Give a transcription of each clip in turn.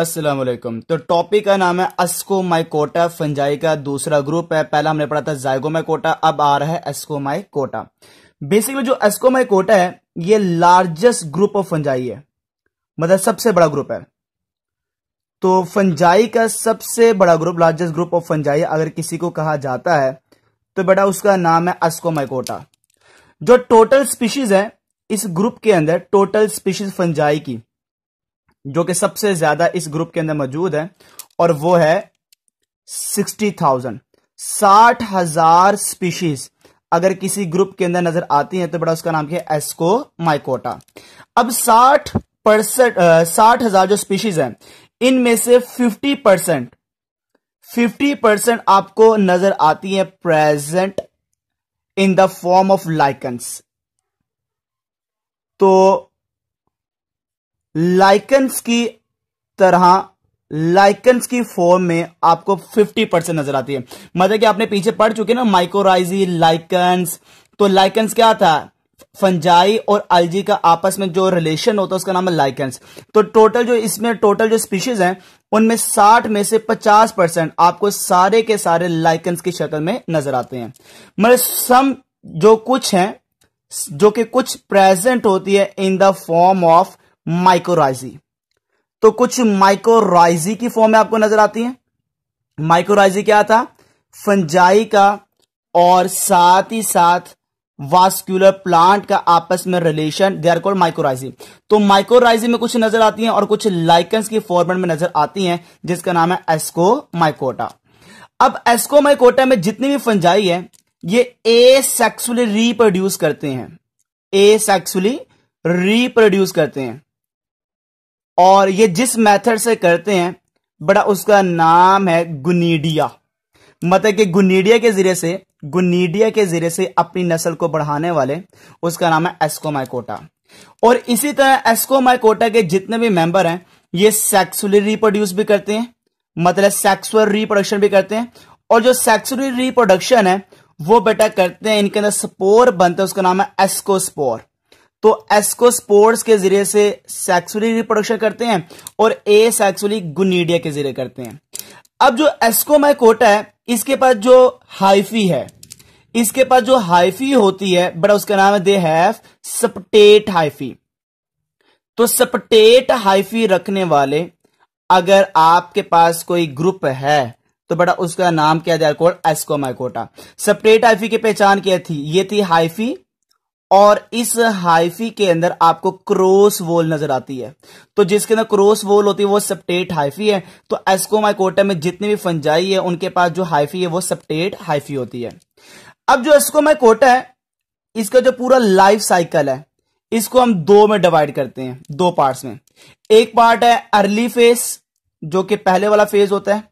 असलम तो टॉपिक का नाम है माइकोटा फंजाई का दूसरा ग्रुप है पहला हमने पढ़ा था माइकोटा अब आ रहा है एस्को कोटा बेसिकली जो एस्को कोटा है ये लार्जेस्ट ग्रुप ऑफ फंजाई है मतलब सबसे बड़ा ग्रुप है तो फंजाई का सबसे बड़ा group largest group of fungi अगर किसी को कहा जाता है तो बेटा उसका नाम है अस्को कोटा जो टोटल स्पीशीज है इस ग्रुप के अंदर टोटल स्पीशीज फंजाई की जो कि सबसे ज्यादा इस ग्रुप के अंदर मौजूद है और वो है सिक्सटी थाउजेंड साठ हजार स्पीशीज अगर किसी ग्रुप के अंदर नजर आती है तो बड़ा उसका नाम क्या है एस्को माइकोटा अब साठ परसेंट साठ हजार जो स्पीशीज हैं इनमें से फिफ्टी परसेंट फिफ्टी परसेंट आपको नजर आती है present in the form of lichens तो लाइकन्स की तरह लाइकन्स की फॉर्म में आपको 50 परसेंट नजर आती है मतलब कि आपने पीछे पढ़ चुके ना माइकोराइजी लाइकन्स तो लाइकन्स क्या था फंजाई और अलजी का आपस में जो रिलेशन होता है उसका नाम है लाइकन्स तो टोटल जो इसमें टोटल जो स्पीशीज हैं उनमें 60 में से 50 परसेंट आपको सारे के सारे लाइकन्स की शक्ल में नजर आते हैं मतलब सम जो कुछ है जो कि कुछ प्रेजेंट होती है in the form of mycorrhizae तो कुछ माइकोराइजी की फॉर्म में आपको नजर आती है माइकोराइजी क्या था फंजाई का और साथ ही साथ वास्कुलर प्लांट का आपस में relation they are called mycorrhizae तो माइकोराइजी में कुछ नजर आती हैं और कुछ लाइकन्स की फॉर्मेट में नजर आती हैं जिसका नाम है एस्को माइकोटा अब एस्को माइकोटा में जितनी भी फंजाई है ये ए सेक्सुअली रिप्रोड्यूस करते हैं ए सेक्सुअली रिप्रोड्यूस करते हैं और ये जिस मेथड से करते हैं बड़ा उसका नाम है गुनीडिया मतलब कि गुनीडिया के जरिए से गुनीडिया के जरिए से अपनी नस्ल को बढ़ाने वाले उसका नाम है एस्कोमाइकोटा और इसी तरह एस्कोमाइकोटा के जितने भी मेंबर हैं ये सेक्सुअली रिप्रोड्यूस भी करते हैं मतलब सेक्सुअल रिप्रोडक्शन भी करते हैं और जो सेक्सुअली रिप्रोडक्शन है वो बेटा करते हैं इनके अंदर स्पोर बनते हैं उसका नाम है एस्कोस्पोर तो एस स्पोर्ट्स के जरिए से सेक्सुअली रिप्रोडक्शन करते हैं और ए सेक्सुअली गुनीडिया के जरिए करते हैं अब जो एस्कोमाइकोटा है इसके पास जो हाइफी है इसके पास जो हाइफी होती है बड़ा उसका नाम है दे हैव सपटेट हाइफी तो सपटेट हाइफी रखने वाले अगर आपके पास कोई ग्रुप है तो बड़ा उसका नाम क्या जाए कोड एस्कोमाइकोटा सपटेट हाइफी की पहचान क्या थी ये थी हाइफी और इस हाइफी के अंदर आपको क्रोस वोल नजर आती है तो जिसके अंदर क्रोस वोल होती है वो सप्टेट हाइफी है तो एस्कोमाइकोटा में जितनी भी फंजाई है उनके पास जो हाइफी है वो सप्टेट हाइफी होती है अब जो एस्कोमाइकोटा है इसका जो पूरा लाइफ साइकिल है इसको हम दो में डिवाइड करते हैं दो पार्ट में एक पार्ट है अर्ली फेज जो कि पहले वाला फेज होता है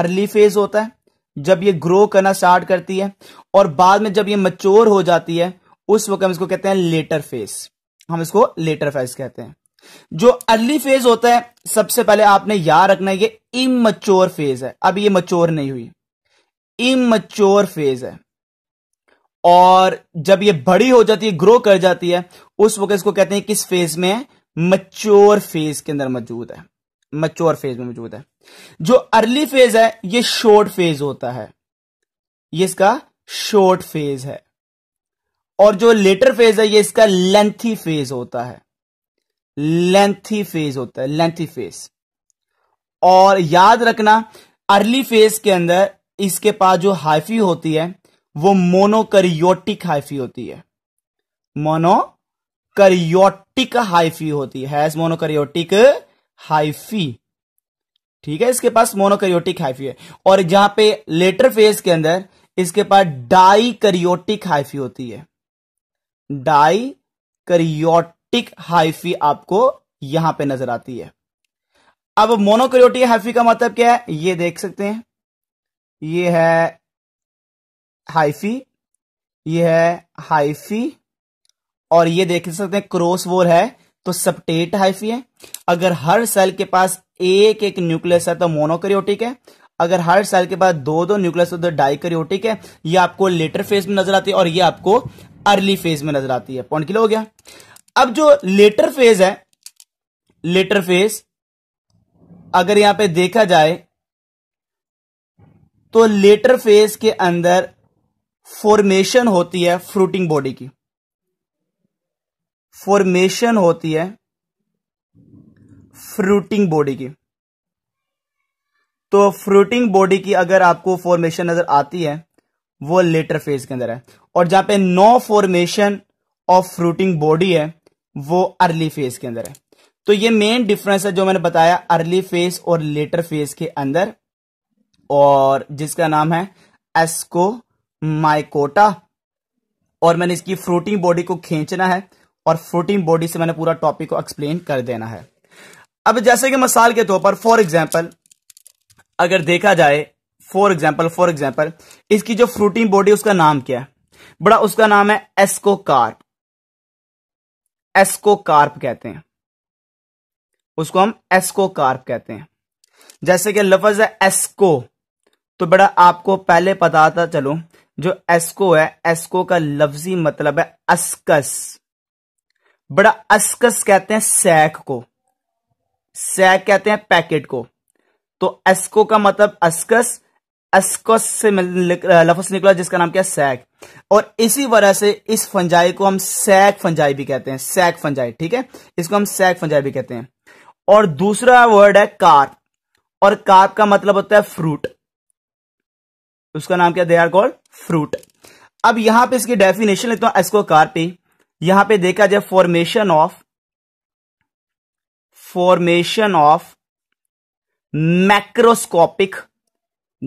अर्ली फेज होता है जब ये ग्रो करना स्टार्ट करती है और बाद में जब ये मच्योर हो जाती है उस वक्त हम इसको कहते हैं लेटर फेज हम इसको लेटर फेज कहते हैं जो अर्ली फेज होता है सबसे पहले आपने याद रखना है ये इमच्योर फेज है अब ये मच्योर नहीं हुई इमच्योर फेज है और जब ये बड़ी हो जाती है ग्रो कर जाती है उस वक्त इसको कहते हैं किस फेज में मच्योर फेज के अंदर मौजूद है मच्योर फेज में मौजूद है जो अर्ली फेज है ये शॉर्ट फेज होता है ये इसका शॉर्ट फेज है और जो लेटर फेज है ये इसका लेंथी फेज होता है लेंथी फेज होता है लेंथी फेज और याद रखना अर्ली फेज के अंदर इसके पास जो हाइफी होती है वो मोनोकरियोटिक हाइफी होती है मोनोकरियोटिक हाइफी होती है हैज मोनोकरियोटिक हाइफी ठीक है इसके पास मोनोकरियोटिक हाइफी है और जहां पे लेटर फेज के अंदर इसके पास डाई करियोटिक हाइफी होती है डाई करियोटिक हाइफी आपको यहां पे नजर आती है अब मोनोक्रियोटिक हाइफी का मतलब क्या है ये देख सकते हैं ये है हाइफी ये है हाइफी और ये देख सकते हैं क्रॉस वोर है तो सप्टेट हाइफी है अगर हर सेल के पास एक एक न्यूक्लियस है तो मोनोक्रियोटिक है अगर हर साल के बाद दो दो न्यूक्लियस ऑफ द डाइकरियोटिक है ये आपको लेटर फेज में नजर आती है और ये आपको अर्ली फेज में नजर आती है पॉइंट क्लियर हो गया अब जो लेटर फेज है लेटर फेज अगर यहां पे देखा जाए तो लेटर फेज के अंदर फॉर्मेशन होती है फ्रूटिंग बॉडी की फॉर्मेशन होती है फ्रूटिंग बॉडी की तो फ्रूटिंग बॉडी की अगर आपको फॉर्मेशन नजर आती है वो लेटर फेज के अंदर है और जहां पे no formation of fruiting body है वो अर्ली फेज के अंदर है तो ये मेन डिफरेंस है जो मैंने बताया अर्ली फेज और लेटर फेज के अंदर और जिसका नाम है एस्को माइकोटा और मैंने इसकी फ्रूटिंग बॉडी को खींचना है और फ्रूटिंग बॉडी से मैंने पूरा टॉपिक को एक्सप्लेन कर देना है अब जैसे कि मिसाल के तौर पर फॉर एग्जाम्पल अगर देखा जाए फॉर एग्जाम्पल फॉर एग्जाम्पल इसकी जो फ्रूटिंग बॉडी उसका नाम क्या है बड़ा उसका नाम है एस्को कार्प एस्को कार्प कहते हैं उसको हम एस्को कार्प कहते हैं जैसे कि लफज है एस्को तो बड़ा आपको पहले पता था चलो जो एस्को है एस्को का लफ्जी मतलब है अस्कस बड़ा अस्कस कहते हैं सैक को सैक कहते हैं पैकेट को तो एस्को का मतलब अस्कस एस्कस से लफज निकला जिसका नाम क्या सैक और इसी वजह से इस फंजाई को हम सैक फंजाई भी कहते हैं सैक फंजाई ठीक है इसको हम सैक फंजाई भी कहते हैं और दूसरा वर्ड है कार्प और कार्प का मतलब होता है फ्रूट उसका नाम क्या दे आर कॉल्ड फ्रूट अब यहां पे इसकी डेफिनेशन लेता हूं एस्को पे यहां पे देखा जाए formation of formation of macroscopic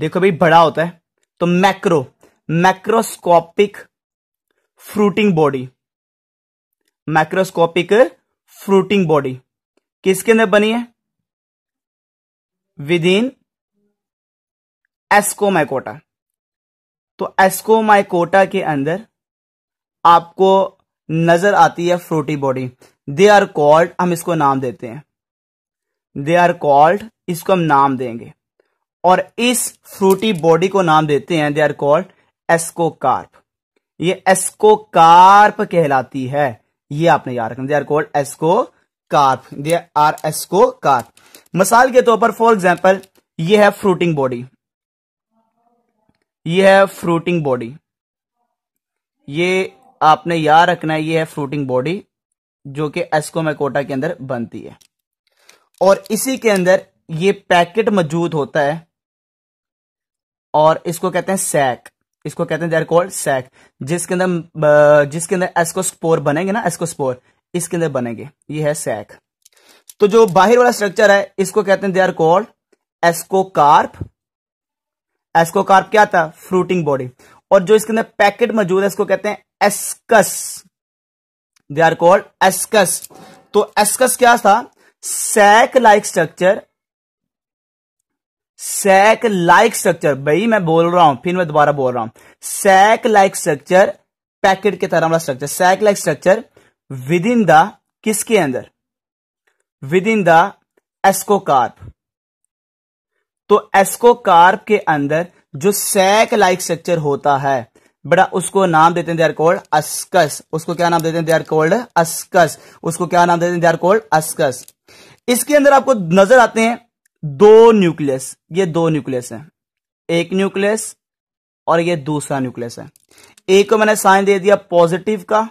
देखो भाई बड़ा होता है तो macro macroscopic fruiting body macroscopic fruiting body किसके अंदर बनी है विद इन एस्कोमाइकोटा तो एस्कोमाइकोटा के अंदर आपको नजर आती है fruity body they are called हम इसको नाम देते हैं दे आर कॉल्ड इसको हम नाम देंगे और इस फ्रूटी बॉडी को नाम देते हैं दे आर कॉल्ड एस्कोकार्प ये एस्कोकार्प कहलाती है ये आपने याद रखना they are called carp they are carp मिसाल के तौर पर फॉर एग्जाम्पल ये है फ्रूटिंग बॉडी ये है फ्रूटिंग बॉडी ये आपने याद रखना है ये है फ्रूटिंग बॉडी जो कि एस्कोमेकोटा के अंदर बनती है और इसी के अंदर ये पैकेट मौजूद होता है और इसको कहते हैं सैक इसको कहते हैं देर कॉल्ड सैक जिसके अंदर जिसके अंदर एस्कोस्पोर बनेंगे ना एस्कोस्पोर इसके अंदर बनेंगे ये है सैक तो जो बाहर वाला स्ट्रक्चर है इसको कहते हैं they are called ascocarp ascocarp क्या था फ्रूटिंग बॉडी और जो इसके अंदर पैकेट मौजूद है इसको कहते हैं ascus they are called ascus तो एस्कस क्या था sac like structure sac like structure भाई मैं बोल रहा हूं फिर मैं दोबारा बोल रहा हूं सैक लाइक स्ट्रक्चर पैकेट के तरह वाला structure sac like structure within the किसके अंदर विद इन द एस्कोकार्प तो एस्कोकार्प के अंदर जो सैक लाइक स्ट्रक्चर होता है बड़ा उसको नाम देते हैं दे आर कोल्ड अस्कस उसको क्या नाम देते हैं दे आर कोल्ड अस्कस उसको क्या नाम देते हैं दे आर कोल्ड अस्कस इसके अंदर आपको नजर आते हैं दो न्यूक्लियस ये दो न्यूक्लियस है एक न्यूक्लियस और ये दूसरा न्यूक्लियस है एक को मैंने साइन दे दिया पॉजिटिव का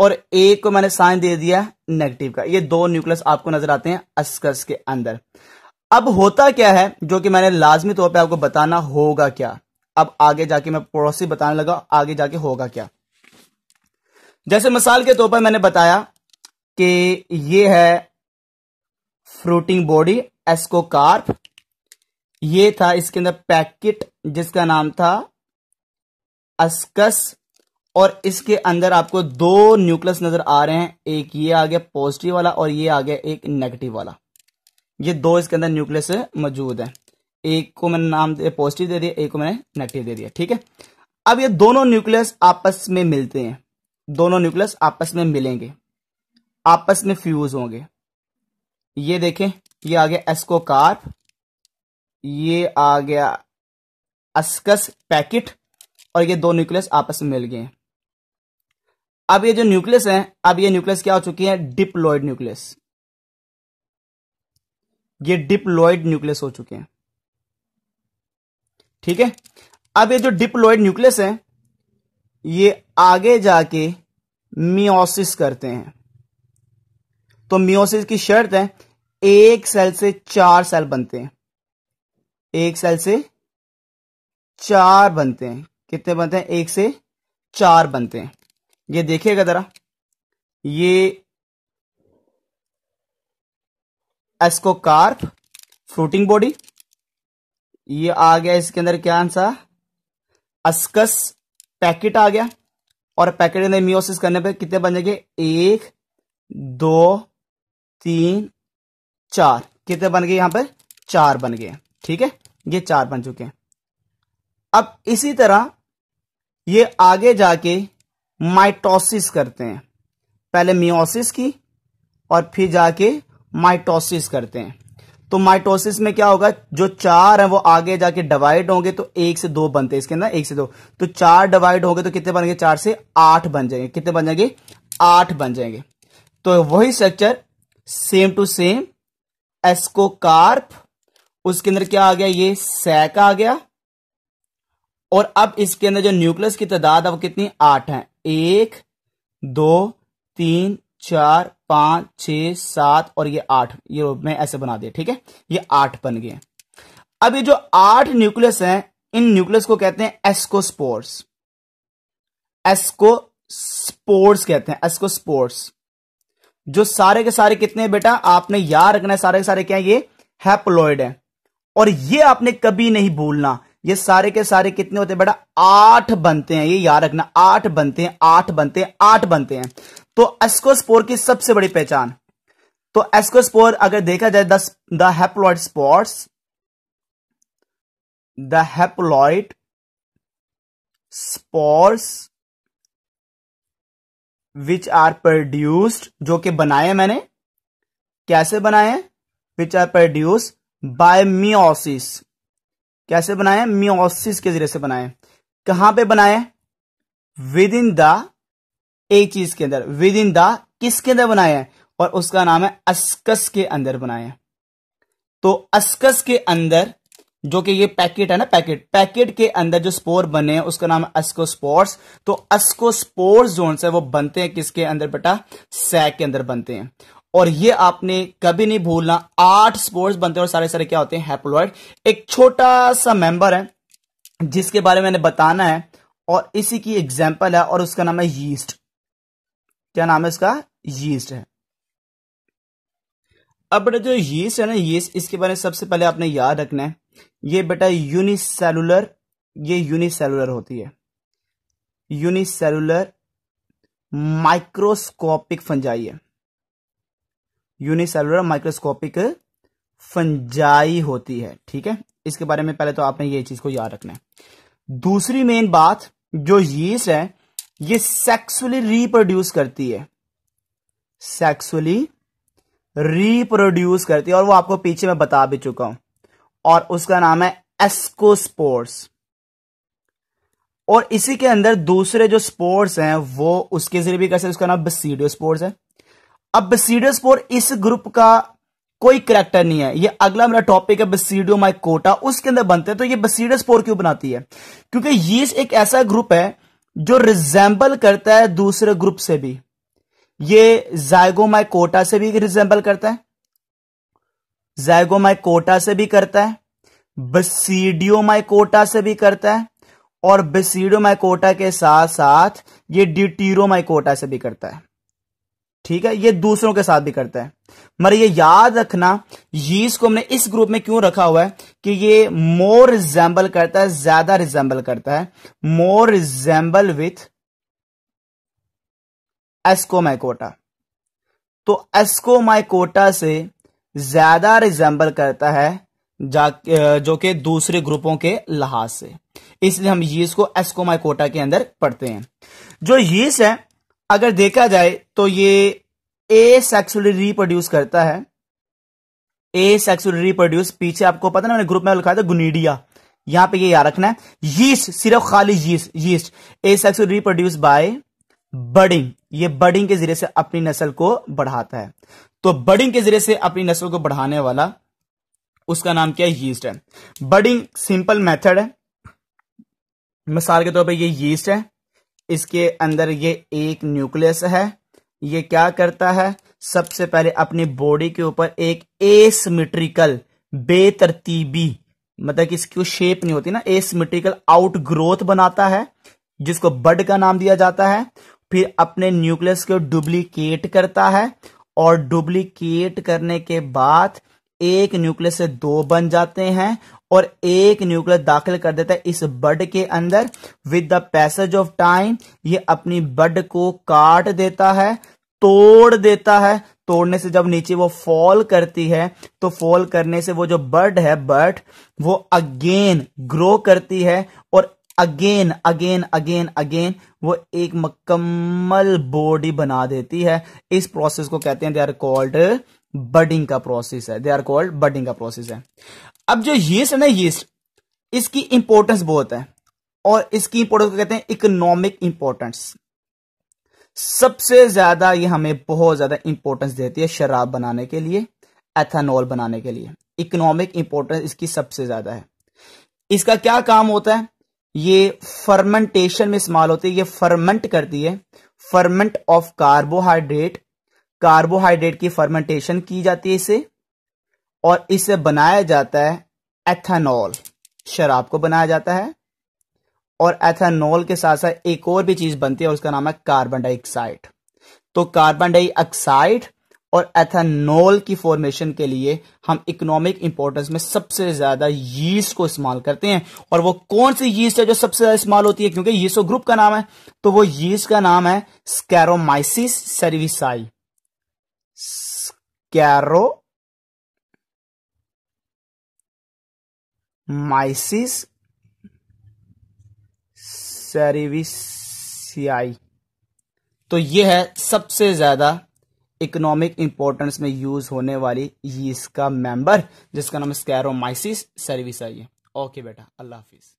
और एक को मैंने साइन दे दिया नेगेटिव का ये दो न्यूक्लियस आपको नजर आते हैं अस्कर्स के अंदर अब होता क्या है जो कि मैंने लाजमी तौर पे आपको बताना होगा क्या अब आगे जाके मैं पड़ोसी बताने लगा आगे जाके होगा क्या जैसे मिसाल के तौर पर मैंने बताया कि ये है फ्रूटिंग बॉडी एस्कोकार्प ये था इसके अंदर पैकेट जिसका नाम था अस्कस और इसके अंदर आपको दो न्यूक्लियस नजर आ रहे हैं एक ये आ गया पॉजिटिव वाला और ये आ गया एक नेगेटिव वाला ये दो इसके अंदर न्यूक्लियस मौजूद है एक को मैंने नाम पॉजिटिव दे दिया एक को मैंने नेगेटिव दे दिया ठीक है अब ये दोनों न्यूक्लियस आपस में मिलते हैं दोनों न्यूक्लियस आपस में मिलेंगे आपस में फ्यूज होंगे ये देखें ये आ गया एस्को कार्प ये आ गया अस्कस पैकेट और ये दो न्यूक्लियस आपस में मिल गए अब ये जो न्यूक्लियस है अब ये न्यूक्लियस क्या हो चुकी है डिप्लॉइड न्यूक्लियस ये डिप्लॉइड न्यूक्लियस हो चुके हैं ठीक है अब ये जो डिप्लॉइड न्यूक्लियस है ये आगे जाके मियोसिस करते हैं तो मियोसिस की शर्त है एक सेल से चार सेल बनते हैं एक सेल से चार बनते हैं कितने बनते हैं एक से चार बनते हैं ये देखिएगा जरा ये एस्कोकार्प फ्रूटिंग बॉडी ये आ गया इसके अंदर क्या आंसर अस्कस पैकेट आ गया और पैकेट अंदर मियोसिस करने पे कितने बन जाएंगे एक दो तीन चार कितने बन गए यहां पर चार बन गए ठीक है ये चार बन चुके हैं अब इसी तरह ये आगे जाके माइटोसिस करते हैं पहले मियोसिस की और फिर जाके माइटोसिस करते हैं तो माइटोसिस में क्या होगा जो चार है वो आगे जाके डिवाइड होंगे तो एक से दो बनते हैं इसके अंदर एक से दो तो चार डिवाइड होंगे तो कितने बनेंगे चार से आठ बन जाएंगे कितने बन जाएंगे आठ बन जाएंगे तो वही structure same to same ascocarp उसके अंदर क्या आ गया ये सैक आ गया और अब इसके अंदर जो न्यूक्लियस की तादाद है वो कितनी आठ है एक दो तीन चार पांच छ सात और ये आठ ये मैं ऐसे बना दिया ठीक है ये आठ बन गए अब ये जो आठ न्यूक्लियस हैं इन न्यूक्लियस को कहते हैं एस्कोस्पोर्स स्पोर्ट्स कहते हैं एस्को स्पोर्ट्स जो सारे के सारे कितने बेटा आपने याद रखना है सारे के सारे क्या ये हैप्लोइड है और ये आपने कभी नहीं भूलना ये सारे के सारे कितने होते हैं बेटा आठ बनते हैं ये याद रखना आठ बनते हैं आठ बनते हैं आठ बनते हैं तो एस्कोस्पोर की सबसे बड़ी पहचान तो एस्कोस्पोर अगर देखा जाए the haploid spots the haploid spores which are produced जो कि बनाए मैंने कैसे बनाए which are produce by meiosis कैसे बनाए मियोसिस के जरिए से बनाए कहां पे बनाए विद इन द एक चीज के अंदर विद इन द किसके अंदर बनाए हैं और उसका नाम है अस्कस के अंदर बनाए तो अस्कस के अंदर जो कि ये पैकेट है ना पैकेट पैकेट के अंदर जो स्पोर बने हैं उसका नाम है स्पोर्स तो अस्को स्पोर्स जोन से वो बनते हैं किसके अंदर बेटा सैक के अंदर बनते हैं और ये आपने कभी नहीं भूलना आठ स्पोर्स बनते हैं और सारे सारे क्या होते हैं हैप्लोइड एक छोटा सा मेंबर है जिसके बारे में मैंने बताना है और इसी की एग्जाम्पल है और उसका नाम है यीस्ट क्या नाम है इसका यीस्ट है अब बेटा जो यीस्ट है ना यीस्ट इसके बारे में सबसे पहले आपने याद रखना है ये बेटा यूनिसेलुलर ये यूनिसेलुलर होती है यूनिसेलुलर माइक्रोस्कोपिक फंजाई है यूनिसेलुलर माइक्रोस्कोपिक फंजाई होती है ठीक है इसके बारे में पहले तो आपने ये चीज को याद रखना है दूसरी मेन बात जो यीस है ये सेक्सुअली रिप्रोड्यूस करती है सेक्सुअली रिप्रोड्यूस करती है और वो आपको पीछे मैं बता भी चुका हूं और उसका नाम है एस्कोस्पोर्स और इसी के अंदर दूसरे जो स्पोर्ट्स हैं वो उसके जरिए भी कैसे उसका नाम बसीडियो स्पोर्ट्स है अब बसीडियो स्पोर इस ग्रुप का कोई करेक्टर नहीं है ये अगला मेरा टॉपिक है बसीडियो माइकोटा उसके अंदर बनते हैं तो ये बसीडियो स्पोर क्यों बनाती है क्योंकि ये एक ऐसा ग्रुप है जो रिजेंबल करता है दूसरे ग्रुप से भी ये जायगोमाइकोटा से भी रिजेंबल करता है जायगोमाइकोटा से भी करता है बसीडियोमाइकोटा से भी करता है और बेसिडोमाइकोटा के साथ साथ ये ड्यूटीरोमाइकोटा से भी करता है ठीक है ये दूसरों के साथ भी करता है मगर ये याद रखना यीस्ट को हमने इस ग्रुप में क्यों रखा हुआ है कि ये मोर रिजेंबल करता है ज्यादा रिजेंबल करता है मोर रिजेंबल विथ एस्कोमाइकोटा तो एस्कोमाइकोटा से ज्यादा रिजेंबल करता है जो कि दूसरे ग्रुपों के लिहाज से इसलिए हम यीस को एस्कोमाइकोटा के अंदर पढ़ते हैं जो यीस है अगर देखा जाए तो ये ए सेक्सुअली रिप्रोड्यूस करता है ए सेक्सुअली रिप्रोड्यूस पीछे आपको पता ना मैंने ग्रुप में लिखा था गुनीडिया यहां पे ये याद रखना है यीस्ट सिर्फ खाली yeast yeast asexual reproduce by budding ये बडिंग के जरिए से अपनी नस्ल को बढ़ाता है तो बडिंग के जरिए से अपनी नस्ल को बढ़ाने वाला उसका नाम क्या है यीस्ट है बडिंग सिंपल मेथड है मिसाल के तौर पर ये यीस्ट है इसके अंदर ये एक न्यूक्लियस है ये क्या करता है सबसे पहले अपनी बॉडी के ऊपर एक एसमिट्रिकल बेतरतीबी मतलब कि इसकी शेप नहीं होती ना एसमिट्रिकल आउट ग्रोथ बनाता है जिसको बड का नाम दिया जाता है फिर अपने न्यूक्लियस को डुप्लीकेट करता है और डुप्लीकेट करने के बाद एक न्यूक्लियस से दो बन जाते हैं और एक न्यूक्लियस दाखिल कर देता है इस बड के अंदर with the passage of time ये अपनी बड को काट देता है तोड़ देता है तोड़ने से जब नीचे वो फॉल करती है तो फॉल करने से वो जो बर्ड है बर्ड वो अगेन ग्रो करती है और अगेन अगेन अगेन अगेन वो एक मकम्मल बॉडी बना देती है इस प्रोसेस को कहते हैं दे आर कॉल्ड बडिंग का प्रोसेस है दे आर कॉल्ड बडिंग का प्रोसेस है अब जो यीस्ट है ना यीस्ट इसकी इंपॉर्टेंस बहुत है और इसकी इंपॉर्टेंस को कहते हैं इकोनॉमिक इंपॉर्टेंस सबसे ज्यादा ये हमें बहुत ज्यादा इंपॉर्टेंस देती है शराब बनाने के लिए एथेनॉल बनाने के लिए इकोनॉमिक इंपॉर्टेंस इसकी सबसे ज्यादा है इसका क्या काम होता है ये फर्मेंटेशन में इस्तेमाल होती है ये फर्मेंट करती है फर्मेंट ऑफ कार्बोहाइड्रेट कार्बोहाइड्रेट की फर्मेंटेशन की जाती है इसे और इसे बनाया जाता है एथेनॉल शराब को बनाया जाता है और एथेनॉल के साथ साथ एक और भी चीज बनती है उसका नाम है कार्बन डाइऑक्साइड तो कार्बन डाइऑक्साइड और एथेनॉल की फॉर्मेशन के लिए हम इकोनॉमिक इंपॉर्टेंस में सबसे ज्यादा यीस्ट को इस्तेमाल करते हैं और वो कौन सी यीस्ट है जो सबसे ज्यादा इस्तेमाल होती है क्योंकि यीस्टो ग्रुप का नाम है तो वो यीस्ट का नाम है स्कैरोमाइसिस सर्विसाई स्कैरो माइसिस सर्विसियाई तो ये है सबसे ज्यादा इकोनॉमिक इंपॉर्टेंस में यूज होने वाली ये इसका मेंबर जिसका नाम स्कैरोमाइसिस सर्विस है ओके बेटा अल्लाह हाफिज